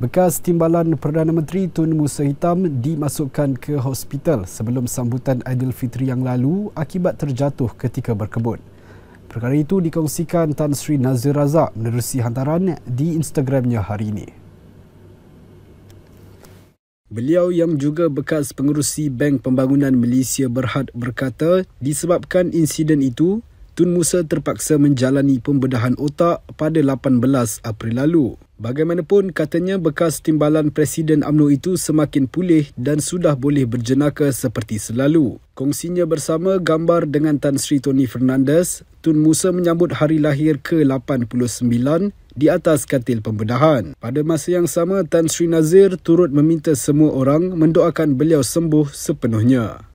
Bekas timbalan Perdana Menteri Tun Musa Hitam dimasukkan ke hospital sebelum sambutan Aidilfitri yang lalu akibat terjatuh ketika berkebun. Perkara itu dikongsikan Tan Sri Nazir Razak menerusi hantaran di Instagramnya hari ini. Beliau yang juga bekas pengerusi Bank Pembangunan Malaysia Berhad berkata disebabkan insiden itu Tun Musa terpaksa menjalani pembedahan otak pada 18 April lalu. Bagaimanapun, katanya bekas timbalan Presiden UMNO itu semakin pulih dan sudah boleh berjenaka seperti selalu. Kongsinya bersama gambar dengan Tan Sri Tony Fernandes, Tun Musa menyambut hari lahir ke-89 di atas katil pembedahan. Pada masa yang sama, Tan Sri Nazir turut meminta semua orang mendoakan beliau sembuh sepenuhnya.